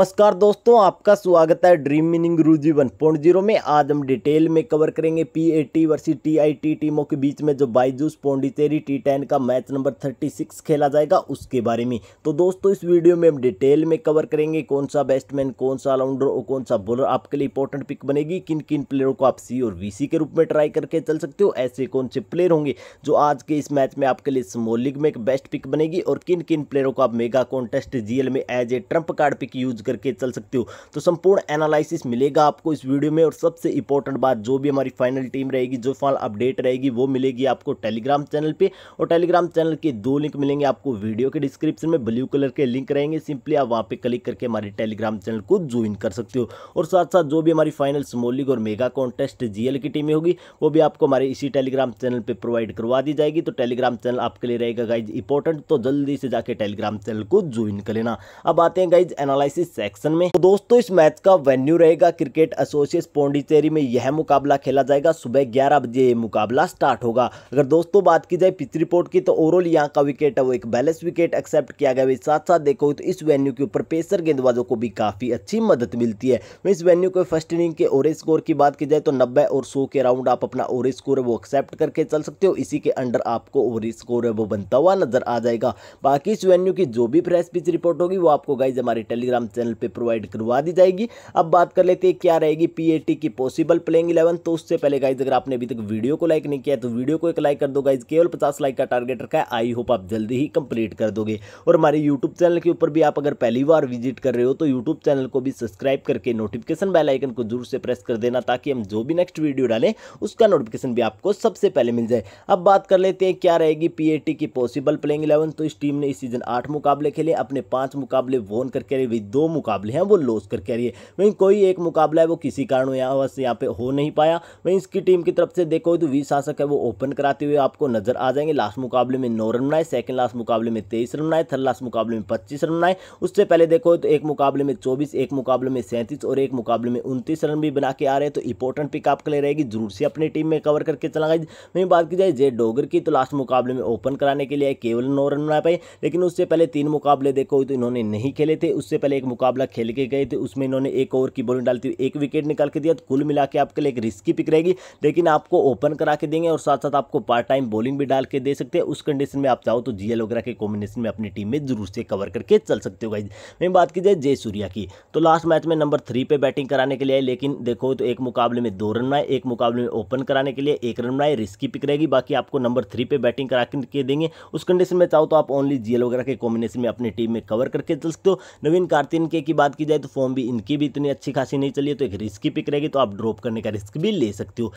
नमस्कार दोस्तों आपका स्वागत है ड्रीम मीनिंग रूजी वन पॉइंट जीरो में आज हम डिटेल में कवर करेंगे P A T versus T I T टीमों के बीच में जो बाईजूस पौंडीचेरी टी टेन का मैच नंबर थर्टी सिक्स खेला जाएगा उसके बारे में तो दोस्तों इस वीडियो में हम डिटेल में कवर करेंगे कौन सा बैट्समैन कौन सा ऑलराउंडर और कौन सा बॉलर आपके लिए इंपॉर्टेंट पिक बनेगी किन किन प्लेयरों को आप सी और वी सी के रूप में ट्राई करके चल सकते हो ऐसे कौन से प्लेयर होंगे जो आज के इस मैच में आपके लिए स्मॉल लीग में एक बेस्ट पिक बनेगी और किन किन प्लेयरों को आप मेगा कॉन्टेस्ट जीएल में as a trump card pick use करके चल सकते हो तो संपूर्ण एनालिसिस मिलेगा आपको इस वीडियो में और सबसे इंपॉर्टेंट बात जो भी हमारी फाइनल टीम रहेगी जो फाइनल अपडेट रहेगी वो मिलेगी आपको टेलीग्राम चैनल पर और टेलीग्राम चैनल के दो लिंक मिलेंगे आपको वीडियो के डिस्क्रिप्शन में ब्लू कलर के लिंक रहेंगे सिंपली आप वहाँ पर क्लिक करके हमारे टेलीग्राम चैनल को ज्वाइन कर सकते हो और साथ साथ जो भी हमारी फाइनल स्मॉल लीग और मेगा कॉन्टेस्ट जीएल की टीमें होगी वो भी आपको हमारे इसी टेलीग्राम चैनल पर प्रोवाइड करवा दी जाएगी तो टेलीग्राम चैनल आपके लिए रहेगा गाइज इंपॉर्टेंट तो जल्दी से जाके टेलीग्राम चैनल को ज्वाइन कर लेना अब आते हैं गाइज एनालिसिस सेक्शन में तो दोस्तों इस मैच का वेन्यू रहेगा क्रिकेट एसोसिएट पौंडीचेरी में यह मुकाबला खेला जाएगा सुबह ग्यारह बजे ये मुकाबला स्टार्ट होगा अगर दोस्तों बात की जाए पिच रिपोर्ट की तो ओवरऑल यहाँ का विकेट है वो एक बैलेंस विकेट एक्सेप्ट किया गया साथ साथ देखो तो इस वेन्यू के ऊपर पेसर गेंदबाजों को भी काफी अच्छी मदद मिलती है तो इस वेन्यू के फर्स्ट इनिंग के ओवरेज स्कोर की बात की जाए तो नब्बे और सौ के राउंड आप अपना ओवरेज स्कोर है वो एक्सेप्ट करके चल सकते हो इसी के अंडर आपको ओवरेज स्कोर है वो बनता हुआ नजर आ जाएगा बाकी इस वेन्यू की जो भी फ्रेश पिच रिपोर्ट होगी वो आपको गाइज हमारे टेलीग्राम चैनल पे प्रोवाइड करवा दी जाएगी अब बात कर लेते हैं क्या रहेगी पीएटी की पॉसिबल प्लेइंग इलेवन तो उससे पहले गाइज अगर आपने अभी तक वीडियो को लाइक नहीं किया तो वीडियो को एक लाइक कर दो गाइज केवल पचास लाइक का टारगेट रखा है आई होप आप जल्दी ही कंप्लीट कर दोगे और हमारे यूट्यूब चैनल के ऊपर भी आप अगर पहली बार विजिट कर रहे हो तो यूट्यूब चैनल को भी सब्सक्राइब करके नोटिफिकेशन बेलाइकन को जरूर से प्रेस कर देना ताकि हम जो भी नेक्स्ट वीडियो डालें उसका नोटिफिकेशन भी आपको सबसे पहले मिल जाए अब बात कर लेते हैं क्या रहेगी पीएटी की पॉसिबल प्लेइंग इलेवन तो इस टीम ने इस सीजन आठ मुकाबले खेले अपने पांच मुकाबले वोन करके दो मुकाबले हैं वो लॉस करके आ रही है वहीं कोई एक मुकाबला है वो किसी कारण बस यहाँ पे हो नहीं पाया वहीं इसकी टीम की तरफ से देखो तो वी शासक है वो ओपन कराते हुए आपको नजर आ जाएंगे लास्ट मुकाबले में नौ रन बनाए सेकेंड लास्ट मुकाबले में तेईस रन बनाए थर्ड लास्ट मुकाबले में पच्चीस रन बनाए उससे पहले देखो तो एक मुकाबले में चौबीस एक मुकाबले में सैंतीस और एक मुकाबले में उनतीस रन भी बना के आ रहे हैं तो इंपॉर्टेंट पिक आपके लिए रहेगी जरूर से अपनी टीम में कवर करके चला गई वहीं बात की जाए जे डोगर की तो लास्ट मुकाबले में ओपन कराने के लिए केवल नौ रन बना पाए लेकिन उससे पहले तीन मुकाबले देखो तो इन्होंने नहीं खेले थे उससे पहले एक मुकाबला खेल के गए थे उसमें इन्होंने एक ओवर की बॉलिंग डालती हुई एक विकेट निकाल के दिया तो कुल मिला के आपके लिए एक रिस्की पिक रहेगी लेकिन आपको ओपन करा के देंगे और साथ साथ आपको पार्ट टाइम बॉलिंग भी डाल के दे सकते हैं उस कंडीशन में आप चाहो तो जीएल वगैरह के कॉम्बिनेशन में अपनी टीम में जरूर से कवर करके चल सकते हो गाइज मैं बात की जाए जय सूर्या की तो लास्ट मैच में नंबर थ्री पे बैटिंग कराने के लिए आए लेकिन देखो तो एक मुकाबले में दो रन बनाए एक मुकाबले में ओपन कराने के लिए एक रन बनाए रिस्की पिक रहेगी बाकी आपको नंबर थ्री पे बैटिंग करा के देंगे उस कंडीशन में चाहो तो आप ओनली जीएल वगैरह के कॉम्बिनेशन में अपनी टीम में कवर करके चल सकते हो नवीन कार्तिन इनके की बात की जाए तो फॉर्म भी इनकी भी इतनी अच्छी खासी नहीं चली है तो एक रिस्क पिक रहेगी तो आप ड्रॉप करने का रिस्क भी ले सकते हो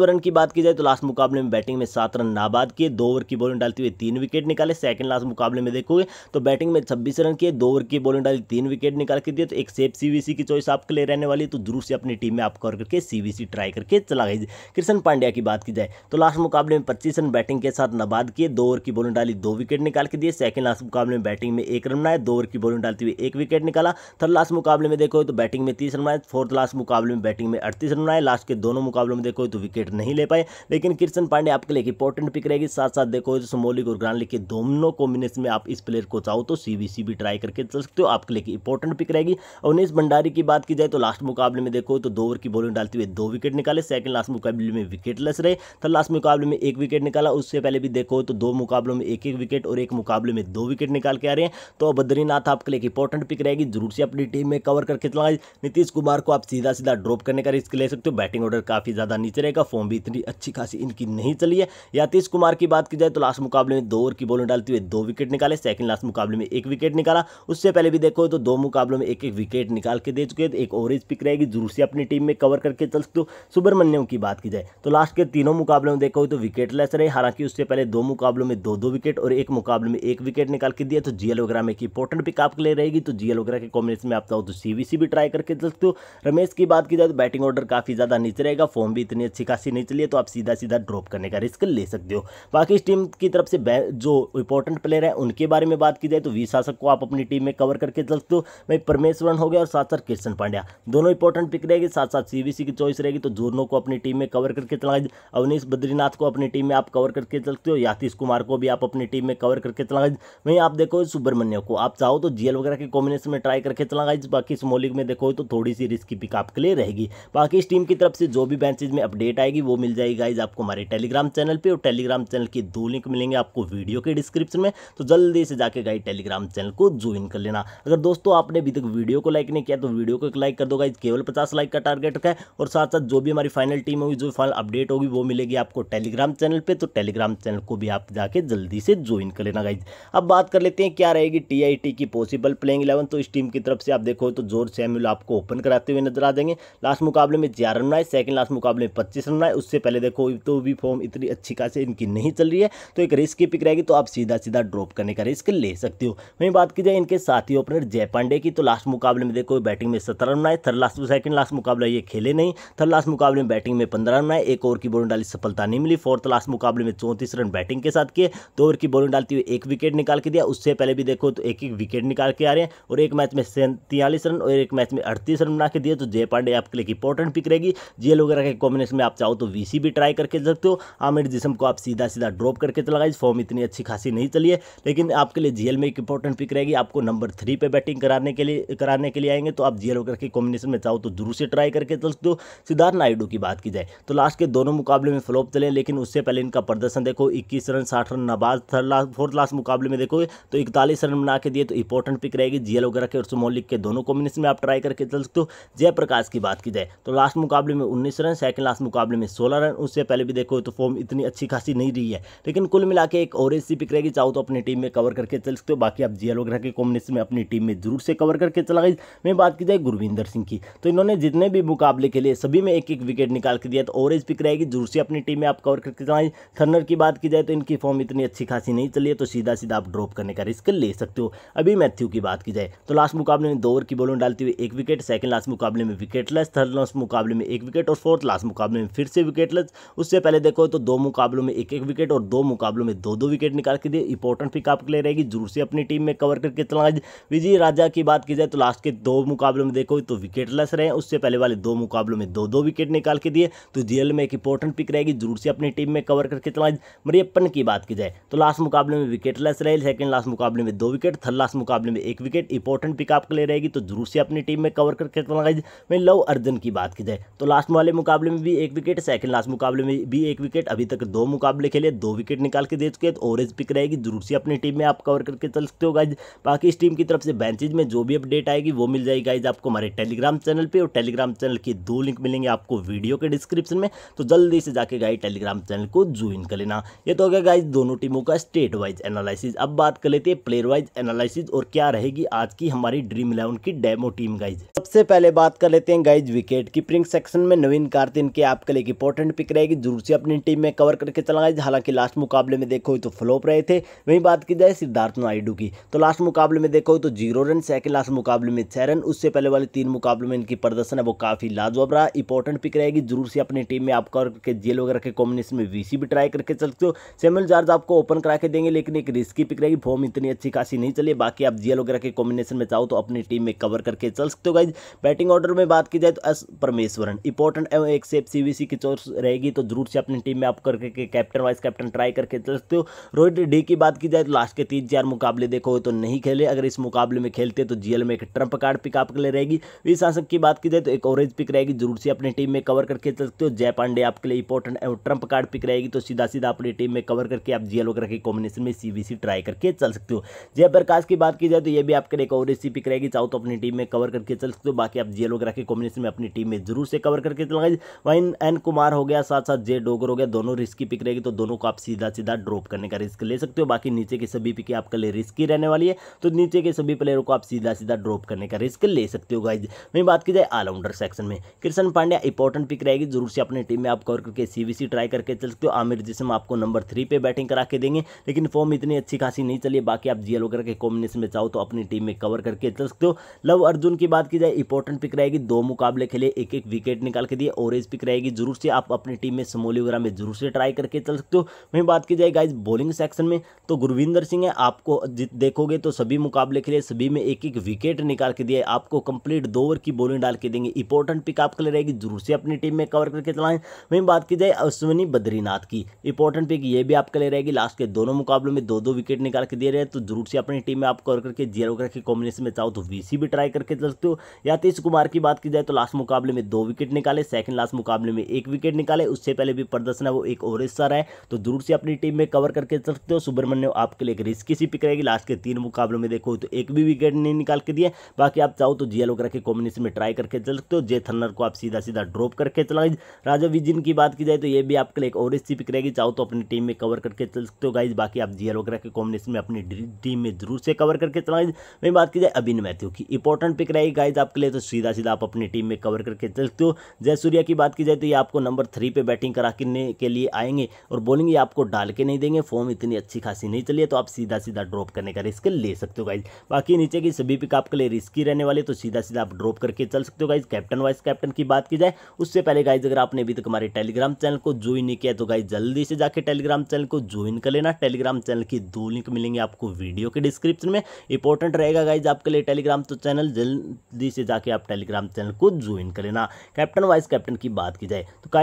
वरण की बात की जाए तो लास्ट मुकाबले में बैटिंग में सात रन नाबाद किए दो ओवर की बॉलिंग डालते हुए तीन विकेट निकाले सेकंड लास्ट मुकाबले में देखोगे तो बैटिंग में छब्बीस रन किए दो ओवर की बॉलिंग डाली तीन विकेट निकाल के दिए तो एक सेफ सीवीसी की चॉइस आपके लिए रहने वाली तो जरूर से अपनी टीम में आप कवर करके सीवीसी ट्राई करके चला गई कृष्ण पांड्या की बात की जाए तो लास्ट मुकाबले में पच्चीस रन बैटिंग के साथ नाबाद किए दो ओवर की बॉलिंग डाली दो विकेट निकाल के दिए सेकंड लास्ट मुकाबले में बैटिंग में एक रन बनाए दो ओवर की बॉलिंग डालते हुए एक विकेट निकाला वाला थर्ड लास्ट मुकाबले में देखो तो बैटिंग में तीस रन बनाए फोर्थ लास्ट मुकाबले में बैटिंग में अड़तीस रन बनाए लास्ट के दोनों मुकाबले में देखो तो विकेट नहीं ले पाए लेकिन किशन पांडे आपके लिए इंपॉर्टेंट पिक रहेगी साथ साथ देखो तो सुमोलिक और ग्रानलिक के दोनों कॉम्बिनेशन में आप इस प्लेयर को चाहो तो सी भी ट्राई करके चल सकते हो आपके लिए इंपॉर्टेंट पिक रहेगी और उन्नीस भंडारी की बात की जाए तो लास्ट मुकाबले में देखो तो दो ओवर की बॉलिंग डालते हुए दो विकेट निकाले सेकंड लास्ट मुकाबले में विकेट विकेटलेस रहे थर्ड लास्ट मुकाबले में एक विकेट निकाला उससे पहले भी देखो तो दो मुकाबलों में एक एक विकेट और एक मुकाबले में दो विकेट निकाल के आ रहे हैं तो बद्रीनाथ आपके लिए इंपॉर्टेंट पिक रहेगी जरूर से अपनी टीम में कवर करके चला नीतीश कुमार को आप सीधा सीधा ड्रॉप करने का रिस्क ले सकते हो बैटिंग ऑर्डर काफ़ी ज़्यादा नीचे रहेगा फॉर्म भी इतनी अच्छी खासी इनकी नहीं चली है यातीश कुमार की बात की जाए तो लास्ट मुकाबले में दो ओवर की बॉलिंग डालती हुए दो विकेट निकाले सेकंड लास्ट मुकाबले में एक विकेट निकाला उससे पहले भी देखो तो दो मुकाबलों में एक एक विकेट निकाल के दे चुके हैं तो एक ओवरेज पिक रहेगी जरूर से अपनी टीम में कवर करके चल सकते हो सुब्रमण्यम की बात की जाए तो लास्ट के तीनों मुकाबलों में देखो तो विकेट लेस रहे हालांकि उससे पहले दो मुकाबलों में दो दो विकेट और एक मुकाबले में एक विकेट निकाल के दिया तो जीएल वगैरह में इंपॉर्टेंट पिक आपके लिए रहेगी तो जीएल वगैरह के के कॉम्बिनेशन में आप चाहो तो सी भी ट्राई करके दे सकते हो रमेश की बात की जाए तो बैटिंग ऑर्डर काफ़ी ज़्यादा नीचे रहेगा फॉर्म भी इतनी अच्छी खासी नहीं चली है तो आप सीधा सीधा ड्रॉप करने का रिस्क ले सकते हो बाकी इस टीम की तरफ से जो इंपॉर्टेंट प्लेयर है उनके बारे में बात की जाए तो वी शासक को आप अपनी टीम में कवर करके दे सकते हो भाई परमेश्वरन हो गया और साथ साथ कृष्ण पांड्या दोनों इंपॉर्टेंट पिक रहेगी साथ साथ सी की चॉइस रहेगी तो जूर्नो को अपनी टीम में कवर करके चला अवनीश बद्रीनाथ को अपनी टीम में आप कवर करके चलते हो यातीश कुमार को भी आप अपनी टीम में कवर करके चला वहीं आप देखो सुब्रमण्य को आप चाहो तो जीएल वगैरह के कॉम्बिनेशन में ट्राई ट्राई करके चला गाइज बाकी इस मोलिक में देखो तो थोड़ी सी रिस्क की पिकअप के लिए रहेगी बाकी इस टीम की तरफ से जो भी बैचेज में अपडेट आएगी वो मिल जाएगी गाइज आपको हमारे टेलीग्राम चैनल पर और टेलीग्राम चैनल की दो लिंक मिलेंगे आपको वीडियो के डिस्क्रिप्शन में तो जल्दी से जाकर गाइज टेलीग्राम चैनल को ज्वाइन कर लेना अगर दोस्तों आपने अभी तक वीडियो को लाइक नहीं किया तो वीडियो को एक लाइक कर दो गाइज केवल पचास लाइक का टारगेट है और साथ साथ जो भी हमारी फाइनल टीम होगी जो फाइनल अपडेट होगी वो मिलेगी आपको टेलीग्राम चैनल पर तो टेलीग्राम चैनल को भी आप जाके जल्दी से ज्वाइन कर लेना गाइज अब बात कर लेते हैं क्या रहेगी टी की पॉसिबल प्लेइंग इलेवन तो इस टीम की तरफ से आप देखो तो जोर सैम्यूल आपको ओपन कराते हुए नजर आ जाएंगे लास्ट मुकाबले में ग्यारह रन आए सेकंड लास्ट मुकाबले में पच्चीस रन आए उससे पहले देखो तो भी फॉर्म इतनी अच्छी खासी इनकी नहीं चल रही है तो एक रिस्क की पिक रहेगी तो आप सीधा सीधा ड्रॉप करने का रिस्क ले सकते हो वहीं बात की जाए इनके साथी ओपनर जय पांडे की तो लास्ट मुकाबले में देखो बैटिंग में सत्रह रन आए थर्ड लास्ट सेकंड लास्ट मुकाबला ये खेले नहीं थर्ड लास्ट मुकाबले में बैटिंग में पंद्रह रन आए एक ओवर की बॉलिंग डाली सफलता नहीं मिली फोर्थ लास्ट मुकाबले में चौंतीस रन बैटिंग के साथ किए दो ओवर की बॉलिंग डालती हुई एक विकेट निकाल के दिया उससे पहले भी देखो तो एक एक विकेट निकाल के आ रहे हैं और एक मैच मैच में सैंतालीस रन और एक मैच में अड़तीस रन बना के दिए तो जय पांडे आपके लिए इंपॉर्टेंट पिक रहेगी जेल वगैरह के कॉम्बिनेशन में आप चाहो तो वीसी भी ट्राई करके सकते हो आमिर जिसम को आप सीधा सीधा ड्रॉप करके चला तो फॉर्म इतनी अच्छी खासी नहीं चली है लेकिन आपके लिए जीएल में एक इंपॉर्टेंट पिक रहेगी आपको नंबर थ्री पे बैटिंग कराने के लिए कराने के लिए आएंगे तो आप जीएल वगैरह के कॉम्बिनेशन में चाहो तो जरूर से ट्राई करके चल सकते हो सिद्धार्थ नायडू की बात की जाए तो लास्ट के दोनों मुकाबले में फ्लॉप चले लेकिन उससे पहले इनका प्रदर्शन देखो इक्कीस रन साठ रन नबाज थर्ड लास्ट फोर्थ लास्ट मुकाबले में देखोगे तो इकतालीस रन बना के दिए तो इंपॉर्टेंट पिक रहेगी जीएल वगैरह के और सुमोलिक के दोनों कॉम्बिनेशन में आप ट्राई करके चल सकते हो जयप्रकाश की बात की जाए तो लास्ट मुकाबले में उन्नीस रन सेकंड लास्ट मुकाबले में सोलह रन उससे पहले भी देखो तो फॉर्म इतनी अच्छी खासी नहीं रही है लेकिन कुल मिला एक और ऐसी पिक रहेगी चाहो तो अपनी टीम में कवर करके चल सकते हो बाकी आप जिया वगैरह के कॉम्बिनेशन में अपनी टीम में जरूर से कवर करके चला गई मैं बात की जाए गुरविंदर सिंह की तो इन्होंने जितने भी मुकाबले के लिए सभी में एक एक विकेट निकाल के दिया तो ओवरेज पिक रहेगी जरूर से अपनी टीम में आप कवर करके चलाई थर्नर की बात की जाए तो इनकी फॉर्म इतनी अच्छी खासी नहीं चली है तो सीधा सीधा आप ड्रॉप करने का रिस्क ले सकते हो अभी मैथ्यू की बात की जाए तो लास्ट लास्ट मुकाबले में दो ओवर की बॉलों डालते हुए एक विकेट सेकंड लास्ट मुकाबले में विकेट लेस थर्ड लास्ट मुकाबले में एक विकेट और फोर्थ लास्ट मुकाबले में फिर से विकेट लेस उससे पहले देखो तो दो मुकाबलों में एक एक विकेट और दो मुकाबलों में दो दो विकेट निकाल के दिए इंपॉर्टेंट पिक आपके लिए रहेगी जरूर से अपनी टीम में कवर करके चला विजय राजा की बात की जाए तो लास्ट के दो मुकाबलों में देखो तो विकेटलेस रहे उससे पहले वाले दो मुकाबलों में दो दो विकेट निकाल के दिए तो जीएल में एक इंपॉर्टेंट पिक रहेगी जरूर से अपनी टीम में कवर करके चला मरियपन की बात की जाए तो लास्ट मुकाबले में विकेटलेस रहे सेकंड लास्ट मुकाबले में दो विकेट थर्ड लास्ट मुकाबले में एक विकेट इंपॉर्टेंट पिक आपके लिए रहेगी तो जरूर से अपनी टीम में कवर करके लगाइए वहीं लव अर्जुन की बात की जाए तो लास्ट वाले मुकाबले में भी एक विकेट सेकंड लास्ट मुकाबले में भी एक विकेट अभी तक दो मुकाबले खेले दो विकेट निकाल के दे चुके तो ओवरेज पिक रहेगी जरूर से अपनी टीम में आप कवर करके चल सकते हो गाइज बाकी इस टीम की तरफ से बेंचेज में जो भी अपडेट आएगी वो मिल जाएगी गाइज आपको हमारे टेलीग्राम चैनल पर और टेलीग्राम चैनल की दो लिंक मिलेंगे आपको वीडियो के डिस्क्रिप्शन में तो जल्दी से जाके गाइज टेलीग्राम चैनल को ज्वाइन कर लेना ये तो हो गया गाइज दोनों टीमों का स्टेट वाइज एनालिस अब बात कर लेते हैं प्लेयर वाइज एनालिस और क्या रहेगी आज की हमारी हमारी ड्रीम इलेवन की डेमो टीम गाइज सबसे पहले बात कर लेते हैं गाइज विकेट कीपरिंग सेक्शन में नवीन कार्तिन के आपके लिए एक इंपॉर्टेंट पिक रहेगी जरूर से अपनी टीम में कवर करके चला गाइज हालांकि लास्ट मुकाबले में देखो तो फ्लोप रहे थे वहीं बात की जाए सिद्धार्थ नायडू की तो लास्ट मुकाबले में देखो तो जीरो रन सेकंड लास्ट मुकाबले में छह रन उससे पहले वाले तीन मुकाबले में इनकी प्रदर्शन है वो काफी लाजवाब रहा इंपॉर्टेंट पिक रहेगी जरूर से अपनी टीम में आप कवर करके जेल वगैरह के कॉम्बिनेशन में वीसी भी ट्राई करके चलते हो सेमल जार्ज आपको ओपन करा के देंगे लेकिन एक रिस्की पिक रहेगी फॉर्म इतनी अच्छी खासी नहीं चली बाकी आप जेल वगैरह के कॉम्बिनेशन में चाहो तो अपनी टीम में कवर करके चल सकते हो गाइज बैटिंग ऑर्डर में बात की जाए तो एस परमेश्वरन इंपॉर्टेंट एवं एक सेफ सीवीसी की चॉइस रहेगी तो जरूर से अपनी टीम में आप करके कैप्टन वाइस कैप्टन ट्राई करके चल सकते हो रोहित डी की बात की जाए तो लास्ट के तीन चार मुकाबले देखो तो नहीं खेले अगर इस मुकाबले में खेलते तो जीएल में एक ट्रंप कार्ड पिक आपके लिए रहेगी वीर शासक की बात की जाए तो एक ऑरेंज पिक रहेगी जरूर से अपनी टीम में कवर करके चल सकते हो जय पांडे आपके लिए इंपॉर्टेंट एवं ट्रंप कार्ड पिक रहेगी तो सीधा सीधा अपनी टीम में कवर करके आप जीएल वगैरह के कॉम्बिनेशन में सीवीसी ट्राई करके चल सकते हो जयप्रकाश की बात की जाए तो ये भी आपके लिए एक ऑरेंज अच्छी पिक रहेगी चाहो तो अपनी टीम में कवर करके चल सकते हो बाकी आप जे वगैरह के कॉम्बिनेशन में अपनी टीम में जरूर से कवर करके चलेंगे वाइन एन कुमार हो गया साथ साथ जे डोगर हो गया दोनों रिस्की पिक रहेगी तो दोनों को आप सीधा सीधा ड्रॉप करने का रिस्क ले सकते हो बाकी नीचे के सभी पिके आपके लिए रिस्की रहने वाली है तो नीचे के सभी प्लेयरों को आप सीधा सीधा ड्रॉप करने का रिस्क ले सकते हो गाइज वहीं बात की जाए ऑलराउंडर सेक्शन में कृष्ण पांड्या इंपॉर्टेंट पिक रहेगी जरूर से अपनी टीम में आप कवर करके सी ट्राई करके चल सकते हो आमिर जिसम आपको नंबर थ्री पे बैटिंग करा के देंगे लेकिन फॉर्म इतनी अच्छी खासी नहीं चलिए बाकी आप जियल वगैरह के कॉम्बिनेशन में चाहो तो अपनी टीम में कवर करके करके चल सकते हो लव अर्जुन की बात की जाए इंपॉर्टेंट पिक रहेगी दो मुकाबले खेले एक एक विकेट निकाल के दिए ओरेज पिक रहेगी जरूर से आप अपनी टीम में समोली वगैरह में जरूर से ट्राई करके चल सकते हो वहीं बात की जाए गाइज बॉलिंग सेक्शन में तो गुरविंदर सिंह है आपको देखोगे तो सभी मुकाबले खेले सभी में एक एक विकेट निकाल के दिए आपको कंप्लीट दो ओवर की बॉलिंग डाल के देंगे इंपॉर्टेंट पिक आपके लिए रहेगी जरूर से अपनी टीम में कवर करके चलाएं वहीं बात की जाए अश्विनी बद्रीनाथ की इंपॉर्टेंट पिक ये भी आपके लिए रहेगी लास्ट के दोनों मुकाबलों में दो दो विकेट निकाल के दे रहे हैं तो जरूर से अपनी टीम में आप कवर करके जीरो करके कॉम्बिनेशन वैसे में चाहो तो वी भी ट्राई करके चल सकते हो यातीश कुमार की बात की जाए तो लास्ट मुकाबले में दो विकेट निकाले सेकंड लास्ट मुकाबले में एक विकेट निकाले उससे पहले भी प्रदर्शन है वो एक ओवर स्टार है तो जरूर से अपनी टीम में कवर करके चल सकते हो सुब्रमण्यम आपके लिए एक रिस्की सी पिक रहेगी लास्ट के तीन मुकाबलों में देखो तो एक भी विकेट नहीं निकाल के दिए बाकी आप चाहो तो जीएल वगैरह के कॉम्बिनेशन में ट्राई करके चल सकते हो जे थन्नर को आप सीधा सीधा ड्रॉप करके चला राजा विजिन की बात की जाए तो ये भी आपके लिए एक ओवर सी पिक रहेगी चाहो तो अपनी टीम में कवर करके चल सकते हो गाइज बाकी आप जीएल वगैरह के कॉम्बिनेशन में अपनी टीम में जरूर से कवर करके चला वहीं बात की पहले अबिन मैथ्यू की इंपॉर्टेंट पिक रहेगी गाइज आपके लिए तो सीधा सीधा आप अपनी टीम में कवर करके चल सकते हो जयसूर्या की बात की जाए तो ये आपको नंबर थ्री पे बैटिंग करा करने के लिए आएंगे और बॉलिंग ये आपको डाल के नहीं देंगे फॉर्म इतनी अच्छी खासी नहीं चली है तो आप सीधा सीधा ड्रॉप करने का रिस्क ले सकते हो गाइज बाकी नीचे की सभी पिक आपके लिए रिस्की रहने वाले तो सीधा सीधा आप ड्रॉप करके चल सकते हो गाइज कैप्टन वाइस कैप्टन की बात की जाए उससे पहले गाइज अगर आपने अभी तक हमारे टेलीग्राम चैनल को ज्वाइन नहीं किया तो गाइज जल्दी से जाकर टेलीग्राम चैनल को ज्वाइन कर लेना टेलीग्राम चैनल की दो लिंक मिलेंगे आपको वीडियो के डिस्क्रिप्शन में इंपॉर्टेंट रहेगा गाइज आप आपके लिए टेलीग्राम तो चैनल जल्दी से जाके आप टेलीग्राम चैनल को ज्वाइन कर लेना कैप्टन वाइस कैप्टन की बात की जाए तो का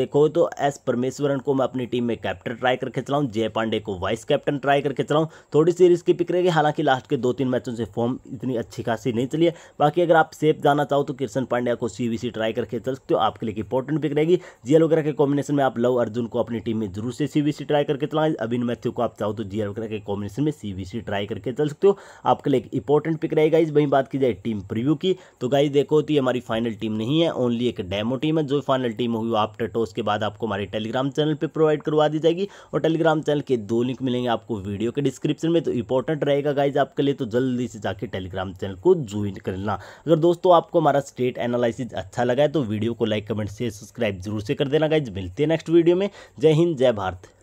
देखो तो एस परमेश्वरन को मैं अपनी टीम में कैप्टन ट्राई करके चलाऊँ जय पांडे को वाइस कैप्टन ट्राई करके चलाऊँ थोड़ी सीरीज की पिक रहेगी हालांकि लास्ट के दो तीन मैचों से फॉर्म इतनी अच्छी खासी नहीं चली है बाकी अगर आप सेफ जाना चाहो तो कृष्ण पांड्या को सी ट्राई करके चल सकते हो आपके लिए इंपॉर्टेंट पिक रहेगी जीएल वगैरह के कॉम्बिनेशन में आप लव अर्जुन को अपनी टीम में जरूर से सी ट्राई करके चलाएं अभिन मैथ्यू को आप चाहो तो जीएल वगैरह के कॉम्बिनेशन में सी ट्राई करके चल सकते हो आपके लिए इंपॉर्टेंट इंपॉर्टेंट पिक रहेगा इस वहीं बात की जाए टीम प्रीव्यू की तो गाइज देखो तो ये हमारी फाइनल टीम नहीं है ओनली एक डेमो टीम है जो फाइनल टीम होगी वो आफ्टर टॉस के बाद आपको हमारे टेलीग्राम चैनल पर प्रोवाइड करवा दी जाएगी और टेलीग्राम चैनल के दो लिंक मिलेंगे आपको वीडियो के डिस्क्रिप्शन में तो इंपॉर्टेंट रहेगा गाइज आपके लिए तो जल्दी से जाकर टेलीग्राम चैनल को ज्वाइन कर लेना अगर दोस्तों आपको हमारा स्टेट एनालिसिस अच्छा लगा है तो वीडियो को लाइक कमेंट से सब्सक्राइब जरूर से कर देना गाइज मिलते हैं नेक्स्ट वीडियो में जय हिंद जय भारत